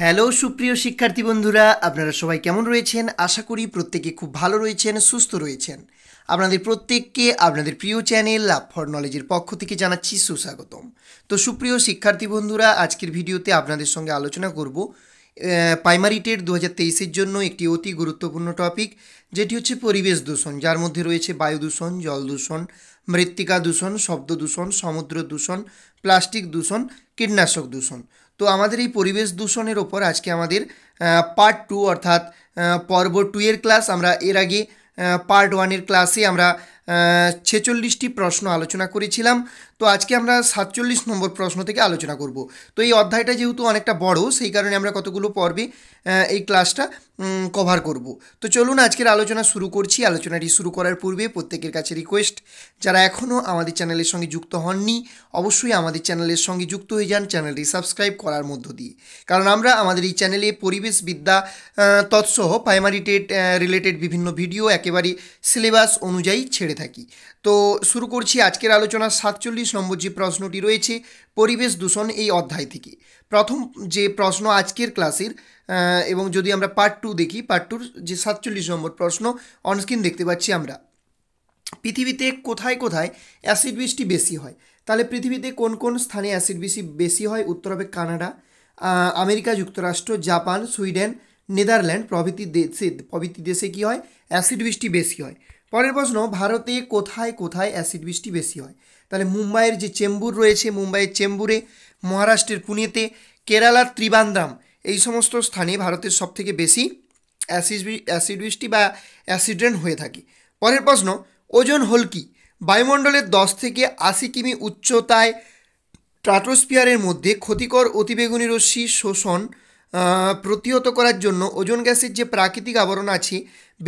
hello সুপ্রিয় শিক্ষার্থী বন্ধুরা আপনারা সবাই কেমন রয়েছেন আশা করি প্রত্যেকে খুব ভালো রয়েছেন সুস্থ রয়েছেন আপনাদের প্রত্যেককে আপনাদের প্রিয় চ্যানেল লাভ ফর নলেজের পক্ষ থেকে জানাচ্ছি সুস্বাগতম তো সুপ্রিয় শিক্ষার্থী বন্ধুরা আজকের ভিডিওতে আপনাদের সঙ্গে আলোচনা করব প্রাইমারি টেট দু হাজার জন্য একটি অতি গুরুত্বপূর্ণ টপিক যেটি হচ্ছে পরিবেশ দূষণ যার মধ্যে রয়েছে বায়ু দূষণ জল দূষণ মৃত্তিকা দূষণ শব্দ দূষণ সমুদ্র দূষণ প্লাস্টিক দূষণ কীটনাশক দূষণ তো আমাদের এই পরিবেশ দূষণের উপর আজকে আমাদের পার্ট 2 অর্থাৎ পর্ব 2 এর ক্লাস আমরা এর আগে পার্ট 1 এর ক্লাসে আমরা ছেচল্লিশটি প্রশ্ন আলোচনা করেছিলাম তো আজকে আমরা সাতচল্লিশ নম্বর প্রশ্ন থেকে আলোচনা করব তো এই অধ্যায়টা যেহেতু অনেকটা বড় সেই কারণে আমরা কতগুলো পর্বে এই ক্লাসটা কভার করব তো চলুন আজকের আলোচনা শুরু করছি আলোচনাটি শুরু করার পূর্বে প্রত্যেকের কাছে রিকোয়েস্ট যারা এখনও আমাদের চ্যানেলের সঙ্গে যুক্ত হননি অবশ্যই আমাদের চ্যানেলের সঙ্গে যুক্ত হয়ে যান চ্যানেলটি সাবস্ক্রাইব করার মধ্য দিয়ে কারণ আমরা আমাদের এই চ্যানেলে পরিবেশ বিদ্যা তৎসহ প্রাইমারি টেট রিলেটেড বিভিন্ন ভিডিও একেবারে সিলেবাস অনুযায়ী ছেড়ে থাকি তো শুরু করছি আজকের আলোচনার সাতচল্লিশ নম্বর যে প্রশ্নটি রয়েছে পরিবেশ দূষণ এই অধ্যায় থেকে প্রথম যে প্রশ্ন আজকের ক্লাসের এবং যদি আমরা পার্ট টু দেখি পার্ট টুর যে সাতচল্লিশ নম্বর প্রশ্ন অনস্ক্রিন দেখতে পাচ্ছি আমরা পৃথিবীতে কোথায় কোথায় অ্যাসিড বৃষ্টি বেশি হয় তাহলে পৃথিবীতে কোন কোন স্থানে অ্যাসিড বৃষ্টি বেশি হয় উত্তর হবে কানাডা আমেরিকা যুক্তরাষ্ট্র জাপান সুইডেন নেদারল্যান্ড প্রভৃতি দেশে প্রভৃতি দেশে কী হয় অ্যাসিড বৃষ্টি বেশি হয় পরের প্রশ্ন ভারতে কোথায় কোথায় অ্যাসিড বৃষ্টি বেশি হয় তাহলে মুম্বাইয়ের যে চেম্বুর রয়েছে মুম্বাইয়ের চেম্বুরে মহারাষ্ট্রের পুনেতে কেরালার ত্রিবান্দ্রাম এই সমস্ত স্থানে ভারতের সবথেকে বেশি অ্যাসিড অ্যাসিড বৃষ্টি বা অ্যাসিডেন্ট হয়ে থাকে পরের প্রশ্ন ওজন হল কি বায়ুমণ্ডলের দশ থেকে আশি কিমি উচ্চতায় ট্রাটোস্পিয়ারের মধ্যে ক্ষতিকর অতিবেগুনি রশ্মি শোষণ প্রতিহত করার জন্য ওজন গ্যাসের যে প্রাকৃতিক আবরণ আছে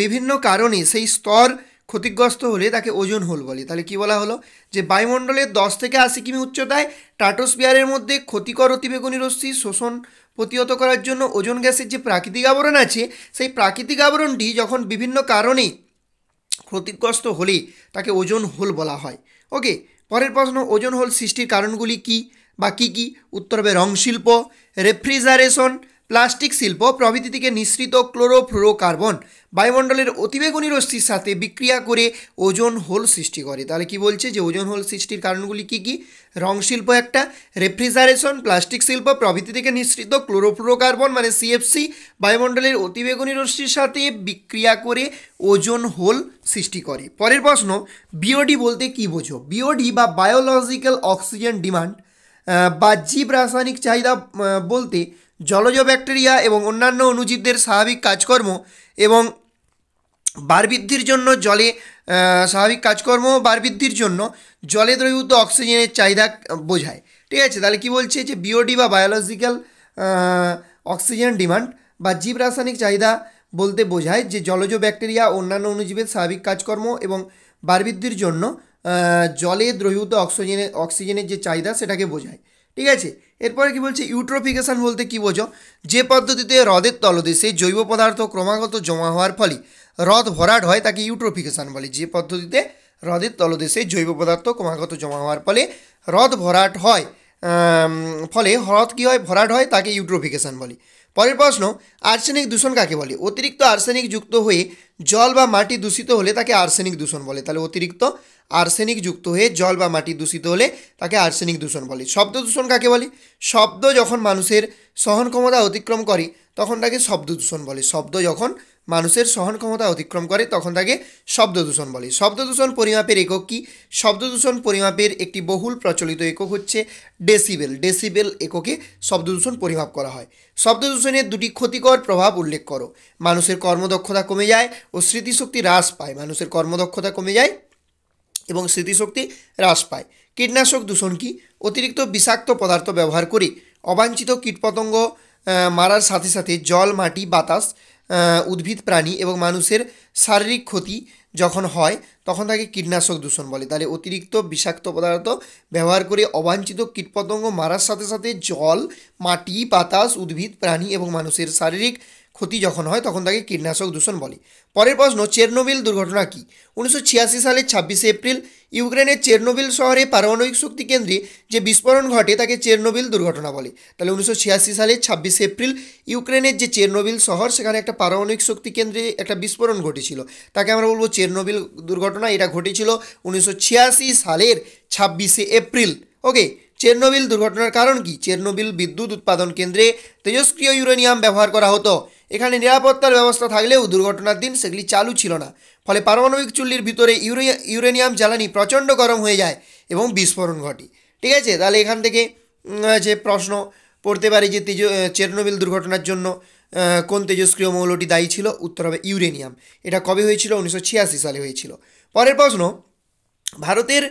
বিভিন্ন কারণে সেই স্তর ক্ষতিগ্রস্ত হলে তাকে ওজন হোল বলে তাহলে কি বলা হলো যে বায়ুমণ্ডলের দশ থেকে আশি কিমি উচ্চতায় টাটোস্পিয়ারের মধ্যে ক্ষতিকর অতিবেগুনি রশ্মি শোষণ প্রতিহত করার জন্য ওজন গ্যাসের যে প্রাকৃতিক আবরণ আছে সেই প্রাকৃতিক আবরণটি যখন বিভিন্ন কারণে ক্ষতিগ্রস্ত হলে তাকে ওজন হোল বলা হয় ওকে পরের প্রশ্ন ওজন হোল সৃষ্টির কারণগুলি কি বা কী কী উত্তর হবে রং শিল্প রেফ্রিজারেশন প্লাস্টিক শিল্প প্রভৃতি থেকে নিঃসৃত ক্লোরোফ্লোরোকার্বন বায়ুমণ্ডলের অতিবেগুনি রশ্মির সাথে বিক্রিয়া করে ওজন হোল সৃষ্টি করে তাহলে কি বলছে যে ওজন হোল সৃষ্টির কারণগুলি কি কি রং শিল্প একটা রেফ্রিজারেশন প্লাস্টিক শিল্প প্রভৃতি থেকে নিঃসৃত ক্লোরোফ্লোরোকার্বন মানে সিএফসি বায়ুমণ্ডলের অতিবেগুনি রশ্মির সাথে বিক্রিয়া করে ওজন হোল সৃষ্টি করে পরের প্রশ্ন বিওডি বলতে কি বোঝো বিওডি বা বায়োলজিক্যাল অক্সিজেন ডিমান্ড বা জীব রাসায়নিক চাহিদা বলতে জলজ ব্যাকটেরিয়া এবং অন্যান্য অনুজীবদের স্বাভাবিক কাজকর্ম এবং বারবৃদ্ধির জন্য জলে স্বাভাবিক কাজকর্ম বারবৃদ্ধির জন্য জলে দ্রবীভূত অক্সিজেনের চাহিদা বোঝায় ঠিক আছে তাহলে কি বলছে যে বিওডি বা বায়োলজিক্যাল অক্সিজেন ডিমান্ড বা জীব রাসায়নিক চাহিদা বলতে বোঝায় যে জলজ ব্যাকটেরিয়া অন্যান্য অনুজীবের স্বাভাবিক কাজকর্ম এবং বারবৃদ্ধির জন্য জলে দ্রবীভূত অক্সিজেনের অক্সিজেনের যে চাহিদা সেটাকে বোঝায় ঠিক আছে এরপরে কি বলছে ইউট্রোফিকেশান বলতে কি বোঝো যে পদ্ধতিতে হ্রদের তলদেশে জৈব পদার্থ ক্রমাগত জমা হওয়ার ফলে হ্রদ ভরাট হয় তাকে ইউট্রোফিকেশান বলে যে পদ্ধতিতে হ্রদের তলদেশে জৈব পদার্থ ক্রমাগত জমা হওয়ার ফলে হ্রদ ভরাট হয় ফলে হ্রদ কী হয় ভরাট হয় তাকে ইউট্রোফিকেশান বলে পরের প্রশ্ন আর্সেনিক দূষণ কাকে বলে অতিরিক্ত আর্সেনিক যুক্ত হয়ে জল বা মাটি দূষিত হলে তাকে আর্সেনিক দূষণ বলে তাহলে অতিরিক্ত আর্সেনিক যুক্ত হয়ে জল বা মাটি দূষিত হলে তাকে আর্সেনিক দূষণ বলে শব্দ দূষণ কাকে বলে শব্দ যখন মানুষের সহন ক্ষমতা অতিক্রম করে তখন তাকে শব্দ দূষণ বলে শব্দ যখন মানুষের সহন ক্ষমতা অতিক্রম করে তখন তাকে শব্দ দূষণ বলে শব্দ দূষণ পরিমাপের একক কি শব্দ দূষণ পরিমাপের একটি বহুল প্রচলিত একক হচ্ছে ডেসিবেল ডেসিবেল এককে শব্দ দূষণ পরিমাপ করা হয় শব্দ দূষণের দুটি ক্ষতিকর প্রভাব উল্লেখ করো মানুষের কর্মদক্ষতা কমে যায় ও স্মৃতিশক্তি হ্রাস পায় মানুষের কর্মদক্ষতা কমে যায় এবং স্মৃতিশক্তি হ্রাস পায় কীটনাশক দূষণ কি অতিরিক্ত বিষাক্ত পদার্থ ব্যবহার করে অবাঞ্ছিত কীটপতঙ্গ মারার সাথে সাথে জল মাটি বাতাস উদ্ভিদ প্রাণী এবং মানুষের শারীরিক ক্ষতি যখন হয় তখন তাকে কীটনাশক দূষণ বলে তাহলে অতিরিক্ত বিষাক্ত পদার্থ ব্যবহার করে অবাঞ্ছিত কীটপতঙ্গ মারার সাথে সাথে জল মাটি বাতাস উদ্ভিদ প্রাণী এবং মানুষের শারীরিক ক্ষতি যখন হয় তখন তাকে কীটনাশক দূষণ বলে পরের প্রশ্ন চেরনোবিল দুর্ঘটনা কী উনিশশো সালের ছাব্বিশে এপ্রিল ইউক্রেনের চেরনোবিল শহরে পারমাণবিক শক্তি কেন্দ্রে যে বিস্ফোরণ ঘটে তাকে চেরনোবিল দুর্ঘটনা বলে তাহলে উনিশশো সালের ছাব্বিশে এপ্রিল ইউক্রেনের যে চেরনোবিল শহর সেখানে একটা পারমাণবিক শক্তি কেন্দ্রে একটা বিস্ফোরণ ঘটেছিল তাকে আমরা বলবো চেরনোবিল দুর্ঘটনা এটা ঘটেছিল উনিশশো সালের ছাব্বিশে এপ্রিল ওকে চেরনোবিল দুর্ঘটনার কারণ কি চেরনোবিল বিদ্যুৎ উৎপাদন কেন্দ্রে তেজস্ক্রিয় ইউরেনিয়াম ব্যবহার করা হতো এখানে নিরাপত্তার ব্যবস্থা থাকলেও দুর্ঘটনার দিন সেগুলি চালু ছিল না ফলে পারমাণবিক চুল্লির ভিতরে ইউরে ইউরেনিয়াম জ্বালানি প্রচণ্ড গরম হয়ে যায় এবং বিস্ফোরণ ঘটে ঠিক আছে তাহলে এখান থেকে যে প্রশ্ন পড়তে পারি যে তেজ চেরনোবিল দুর্ঘটনার জন্য কোন তেজস্ক্রিয় মৌলটি দায়ী ছিল উত্তর হবে ইউরেনিয়াম এটা কবে হয়েছিল উনিশশো সালে হয়েছিল পরের প্রশ্ন ভারতের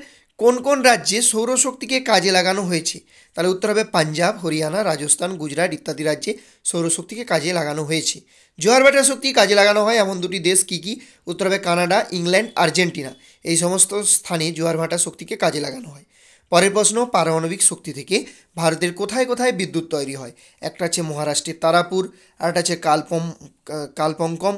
কোন কোন রাজ্যে সৌরশক্তিকে কাজে লাগানো হয়েছে তাহলে উত্তর হবে পাঞ্জাব হরিয়ানা রাজস্থান গুজরাট ইত্যাদি রাজ্যে সৌরশক্তিকে কাজে লাগানো হয়েছে জোয়ার ভাটার শক্তি কাজে লাগানো হয় এমন দুটি দেশ কী কী উত্তর হবে কানাডা ইংল্যান্ড আর্জেন্টিনা এই সমস্ত স্থানে জোয়ার ভাটা শক্তিকে কাজে লাগানো হয় পরের প্রশ্ন পারমাণবিক শক্তি থেকে ভারতের কোথায় কোথায় বিদ্যুৎ তৈরি হয় একটা আছে মহারাষ্ট্রের তারাপুর আরেকটা আছে কালপম কালপঙ্কম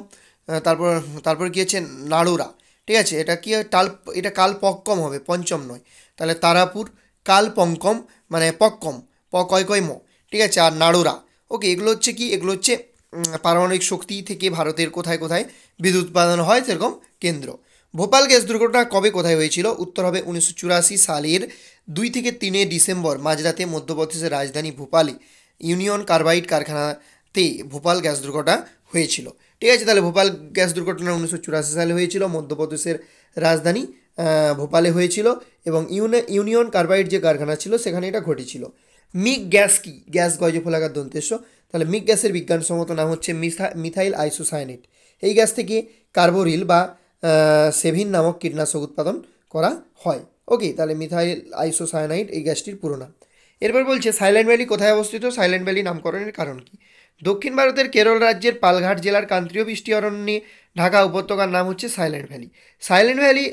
তারপর তারপর কি আছে নাড়ুরা ঠিক আছে এটা কি টাল এটা কালপক্কম হবে পঞ্চম নয় তাহলে তারাপুর কালপঙ্কম মানে পক্কম প কয় কয় ম ঠিক আছে আর নাড়ুরা ওকে এগুলো হচ্ছে কি এগুলো হচ্ছে পারমাণবিক শক্তি থেকে ভারতের কোথায় কোথায় বিদ্যুৎ উৎপাদন হয় সেরকম কেন্দ্র ভোপাল গ্যাস দুর্ঘটনা কবে কোথায় হয়েছিল উত্তর হবে উনিশশো সালের দুই থেকে তিনে ডিসেম্বর মাঝরাতে মধ্যপ্রদেশের রাজধানী ভোপালে ইউনিয়ন কার্বাইড কারখানাতে ভোপাল গ্যাস দুর্ঘটনা হয়েছিল ঠিক আছে তাহলে ভোপাল গ্যাস দুর্ঘটনা উনিশশো চুরাশি সালে হয়েছিল মধ্যপ্রদেশের রাজধানী ভোপালে হয়েছিল এবং ইউনে ইউনিয়ন কার্বাইড যে কারখানা ছিল সেখানে এটা ঘটেছিল মিক গ্যাস কি গ্যাস গজফলাকার দন্তেশ্ব তাহলে মিক গ্যাসের বিজ্ঞানসম্মত নাম হচ্ছে মিথা মিথাইল আইসোসায়ানেট এই গ্যাস থেকে কার্বোরিল বা সেভিন নামক কীটনাশক উৎপাদন করা হয় ওকে তাহলে মিথাইল আইসোসায়নাইট এই গ্যাসটির পুরো নাম এরপর বলছে সাইলেন্ট ভ্যালি কোথায় অবস্থিত সাইলেন্ট ভ্যালি নামকরণের কারণ কী দক্ষিণ ভারতের কেরল রাজ্যের পালঘাট জেলার কান্ত্রীয় বৃষ্টি অরণ্যে ঢাকা উপত্যকার নাম হচ্ছে সাইলেন্ট ভ্যালি সাইলেন্ট ভ্যালি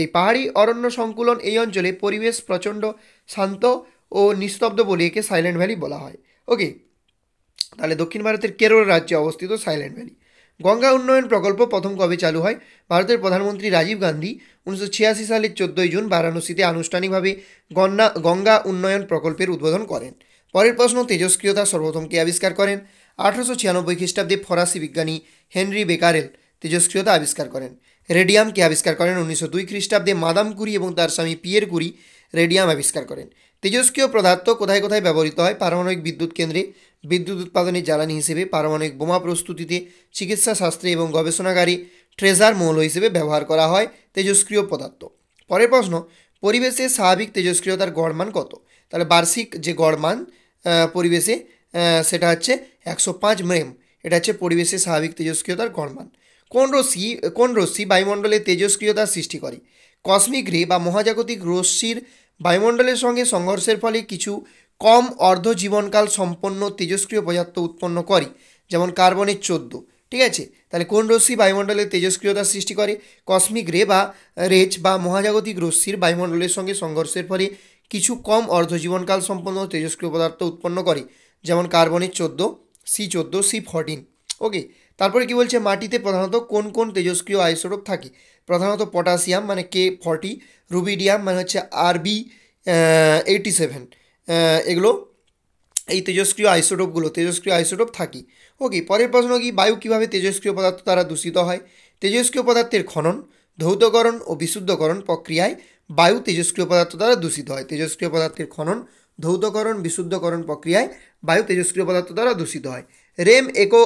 এই পাহাড়ি অরণ্য সংকুলন এই অঞ্চলে পরিবেশ প্রচণ্ড শান্ত ও নিস্তব্ধ বলে একে সাইলেন্ট ভ্যালি বলা হয় ওকে তাহলে দক্ষিণ ভারতের কেরল রাজ্যে অবস্থিত সাইলেন্ট ভ্যালি গঙ্গা উন্নয়ন প্রকল্প প্রথম কবে চালু হয় ভারতের প্রধানমন্ত্রী রাজীব গান্ধী উনিশশো ছিয়াশি সালের চোদ্দোই জুন বারাণসীতে আনুষ্ঠানিকভাবে গঙ্গা গঙ্গা উন্নয়ন প্রকল্পের উদ্বোধন করেন পরের প্রশ্ন তেজস্ক্রিয়তা সর্বপ্রথম কে আবিষ্কার করেন আঠারোশো ছিয়ানব্বই খ্রিস্টাব্দে ফরাসি বিজ্ঞানী হেনরি বেকারেল তেজস্ক্রিয়তা আবিষ্কার করেন রেডিয়ামকে আবিষ্কার করেন উনিশশো দুই খ্রিস্টাব্দে মাদাম কুরি এবং তার স্বামী পিয়ের কুরি রেডিয়াম আবিষ্কার করেন তেজস্ক্রিয় পদার্থ কোথায় কোথায় ব্যবহৃত হয় পারমাণবিক বিদ্যুৎ কেন্দ্রে বিদ্যুৎ উৎপাদনের জ্বালানি হিসেবে পারমাণবিক বোমা প্রস্তুতিতে চিকিৎসা শাস্ত্রে এবং গবেষণাগারে ট্রেজার মৌল হিসেবে ব্যবহার করা হয় তেজস্ক্রিয় পদার্থ পরের প্রশ্ন পরিবেশে স্বাভাবিক তেজস্ক্রিয়তার গড় মান কত তাহলে বার্ষিক যে গড় মান পরিবেশে সেটা হচ্ছে একশো পাঁচ মেম এটা হচ্ছে পরিবেশের স্বাভাবিক তেজস্ক্রিয়তার গণমান কোন রশ্মি কোন রশ্মি বায়ুমণ্ডলে তেজস্ক্রিয়তার সৃষ্টি করে কসমিক রে বা মহাজাগতিক রশ্মির বায়ুমণ্ডলের সঙ্গে সংঘর্ষের ফলে কিছু কম অর্ধ জীবনকাল সম্পন্ন তেজস্ক্রিয় পদার্থ উৎপন্ন করে যেমন কার্বনের চোদ্দো ঠিক আছে তাহলে কোন রশ্মি বায়ুমণ্ডলে তেজস্ক্রিয়তার সৃষ্টি করে কসমিক রে বা রেজ বা মহাজাগতিক রশ্মির বায়ুমণ্ডলের সঙ্গে সংঘর্ষের ফলে কিছু কম অর্ধ জীবনকাল সম্পন্ন তেজস্ক্রিয় পদার্থ উৎপন্ন করে যেমন কার্বনের চোদ্দো সি চোদ্দো সি ফর্টিন ওকে তারপরে কি বলছে মাটিতে প্রধানত কোন কোন তেজস্ক্রিয় আইসোটোপ থাকে প্রধানত পটাশিয়াম মানে কে ফর্টি রুবিডিয়াম মানে হচ্ছে আরবি এইটি সেভেন এগুলো এই তেজস্ক্রিয় আইসোটোপগুলো তেজস্ক্রিয় আইসোটোপ থাকি ওকে পরের প্রশ্ন কি বায়ু কীভাবে তেজস্ক্রিয় পদার্থ দ্বারা দূষিত হয় তেজস্ক্রিয় পদার্থের খনন ধৌতকরণ ও বিশুদ্ধকরণ প্রক্রিয়ায় বায়ু তেজস্ক্রিয় পদার্থ দ্বারা দূষিত হয় তেজস্ক্রিয় পদার্থের খনন ধৌতকরণ বিশুদ্ধকরণ প্রক্রিয়ায় বায়ু তেজস্ক্রিয় পদার্থ দ্বারা দূষিত হয় রেম একো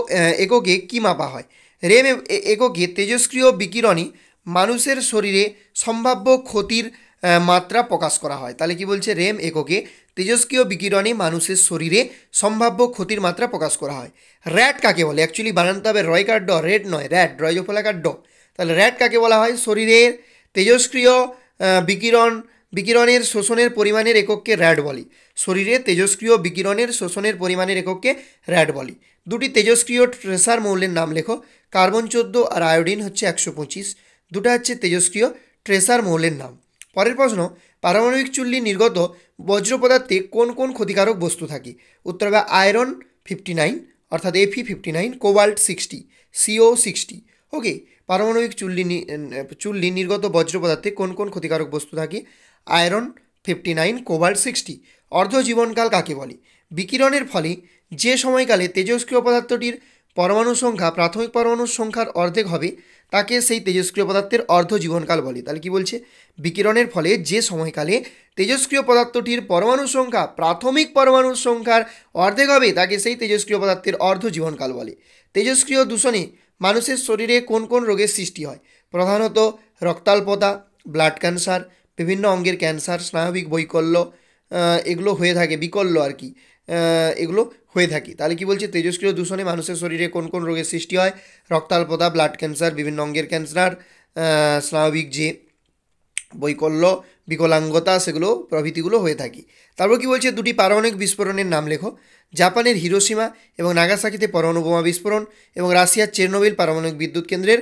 এককে কী মাপা হয় রেম এককে তেজস্ক্রিয় বিকিরণই মানুষের শরীরে সম্ভাব্য ক্ষতির মাত্রা প্রকাশ করা হয় তাহলে কি বলছে রেম এককে তেজস্ক্রিয় বিকিরণে মানুষের শরীরে সম্ভাব্য ক্ষতির মাত্রা প্রকাশ করা হয় র্যাট কাকে বলে অ্যাকচুয়ালি বানানতে হবে রয়কার ড রেড নয় র্যাট রয়জফলাকার ড তাহলে র্যাট কাকে বলা হয় শরীরের তেজস্ক্রিয় বিকিরণ বিকিরণের শোষণের পরিমাণের একককে র্যাড বলে শরীরে তেজস্ক্রিয় বিকিরণের শোষণের পরিমাণের একককে র্যাড বলে দুটি তেজস্ক্রিয় ট্রেসার মৌলের নাম লেখো কার্বন চোদ্দো আর আয়োডিন হচ্ছে একশো পঁচিশ দুটা হচ্ছে তেজস্ক্রিয় ট্রেসার মৌলের নাম পরের প্রশ্ন পারমাণবিক চুল্লি নির্গত বজ্র পদার্থে কোন কোন ক্ষতিকারক বস্তু থাকে উত্তর হবে আয়রন ফিফটি নাইন অর্থাৎ F E fifty nine cobalt sixty C O sixty ওকে পারমাণবিক চুল্লি চুল্লি নির্গত বজ্র পদার্থে কোন কোন ক্ষতিকারক বস্তু থাকে iron fifty nine cobalt sixty অর্ধজীবনকাল কাকে বলে বিকিরণের ফলে যে সময়কালে তেজস্ক্রিয় পদার্থটির পরমাণু সংখ্যা প্রাথমিক পরমাণুর সংখ্যার অর্ধেক হবে তাকে সেই তেজস্ক্রিয় পদার্থের অর্ধ জীবনকাল বলে তাহলে কি বলছে বিকিরণের ফলে যে সময়কালে তেজস্ক্রিয় পদার্থটির পরমাণু সংখ্যা প্রাথমিক পরমাণুর সংখ্যার অর্ধেক হবে তাকে সেই তেজস্ক্রিয় পদার্থের অর্ধ জীবনকাল বলে তেজস্ক্রিয় দূষণে মানুষের শরীরে কোন কোন রোগের সৃষ্টি হয় প্রধানত রক্তাল্পতা ব্লাড ক্যান্সার বিভিন্ন অঙ্গের ক্যান্সার স্নায়বিক বৈকল্য এগুলো হয়ে থাকে বিকল্য আর কি এগুলো হয়ে থাকে তাহলে কি বলছে তেজস্ক্রিয় দূষণে মানুষের শরীরে কোন কোন রোগের সৃষ্টি হয় রক্তাল্পতা ব্লাড ক্যান্সার বিভিন্ন অঙ্গের ক্যান্সার স্নায়বিক যে বৈকল্য বিকলাঙ্গতা সেগুলো প্রভৃতিগুলো হয়ে থাকে তারপর কি বলছে দুটি পারমাণবিক বিস্ফোরণের নাম লেখো জাপানের হিরোসীমা এবং নাগাসাকিতে পরমাণু বোমা বিস্ফোরণ এবং রাশিয়ার চেরনোবিল পারমাণবিক বিদ্যুৎ কেন্দ্রের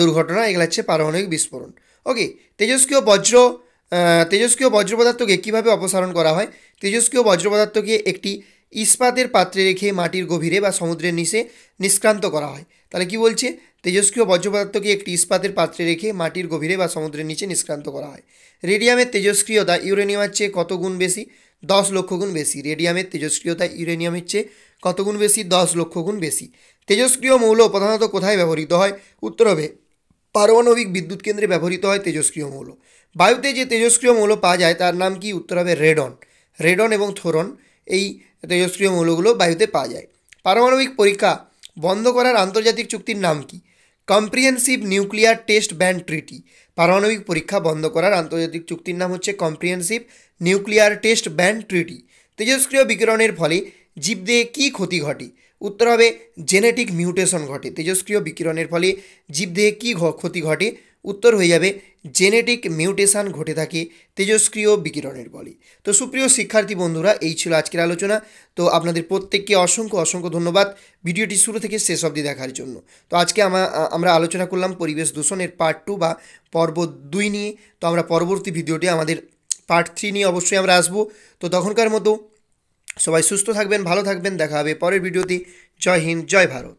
দুর্ঘটনা এগুলো হচ্ছে পারমাণবিক বিস্ফোরণ ওকে তেজস্ক্রিয় বজ্র তেজস্ক্রিয় বজ্র পদার্থকে কীভাবে অপসারণ করা হয় তেজস্ক্রিয় বজ্র পদার্থকে একটি ইস্পাতের পাত্রে রেখে মাটির গভীরে বা সমুদ্রের নিচে নিষ্ক্রান্ত করা হয় তাহলে কি বলছে তেজস্ক্রিয় বজ্র পদার্থকে একটি ইস্পাতের পাত্রে রেখে মাটির গভীরে বা সমুদ্রের নিচে নিষ্ক্রান্ত করা হয় রেডিয়ামের তেজস্ক্রিয়তা ইউরেনিয়ামের চেয়ে কত গুণ বেশি দশ লক্ষ গুণ বেশি রেডিয়ামের তেজস্ক্রিয়তা ইউরেনিয়ামের চেয়ে কত গুণ বেশি দশ লক্ষ গুণ বেশি তেজস্ক্রিয় মৌল প্রধানত কোথায় ব্যবহৃত হয় উত্তর হবে পারমাণবিক বিদ্যুৎ কেন্দ্রে ব্যবহৃত হয় তেজস্ক্রিয় মৌল বায়ুতে যে তেজস্ক্রিয় মৌল পাওয়া যায় তার নাম কি উত্তর হবে রেডন রেডন এবং থোরন এই তেজস্ক্রিয় মৌলগুলো বায়ুতে পাওয়া যায় পারমাণবিক পরীক্ষা বন্ধ করার আন্তর্জাতিক চুক্তির নাম কি comprehensive nuclear test ban treaty পারমাণবিক পরীক্ষা বন্ধ করার আন্তর্জাতিক চুক্তির নাম হচ্ছে comprehensive nuclear test ban treaty তেজস্ক্রিয় বিকিরণের ফলে জীবদেহে কী ক্ষতি ঘটে উত্তর হবে জেনেটিক মিউটেশন ঘটে তেজস্ক্রিয় বিকিরণের ফলে জীবদেহে কী ক্ষতি ঘটে উত্তর হয়ে যাবে জেনেটিক মিউটেশান ঘটে থাকে তেজস্ক্রিয় বিকিরণের বলে তো সুপ্রিয় শিক্ষার্থী বন্ধুরা এই ছিল আজকের আলোচনা তো আপনাদের প্রত্যেককে অসংখ্য অসংখ্য ধন্যবাদ ভিডিওটি শুরু থেকে শেষ অবধি দেখার জন্য তো আজকে আমরা আলোচনা করলাম পরিবেশ দূষণের পার্ট টু বা পর্ব দুই নিয়ে তো আমরা পরবর্তী ভিডিওটি আমাদের পার্ট থ্রি নিয়ে অবশ্যই আমরা আসবো তো তখনকার মতো সবাই সুস্থ থাকবেন ভালো থাকবেন দেখা হবে পরের ভিডিওতে জয় হিন্দ জয় ভারত